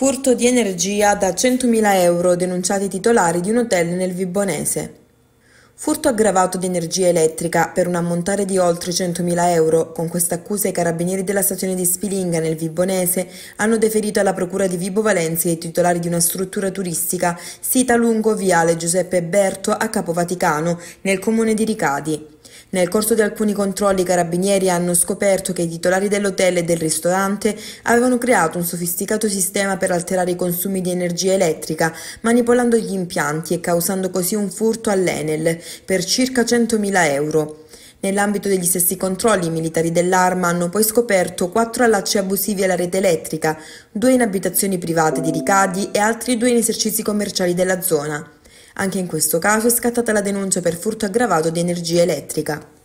Furto di energia da 100.000 euro denunciati i titolari di un hotel nel Vibonese. Furto aggravato di energia elettrica per un ammontare di oltre 100.000 euro. Con questa accusa i carabinieri della stazione di Spilinga nel Vibonese hanno deferito alla procura di Vibo Valenzi i titolari di una struttura turistica sita lungo viale Giuseppe Berto a Capo Vaticano nel comune di Ricadi. Nel corso di alcuni controlli i carabinieri hanno scoperto che i titolari dell'hotel e del ristorante avevano creato un sofisticato sistema per alterare i consumi di energia elettrica, manipolando gli impianti e causando così un furto all'Enel per circa 100.000 euro. Nell'ambito degli stessi controlli, i militari dell'arma hanno poi scoperto quattro allacci abusivi alla rete elettrica, due in abitazioni private di Ricadi e altri due in esercizi commerciali della zona. Anche in questo caso è scattata la denuncia per furto aggravato di energia elettrica.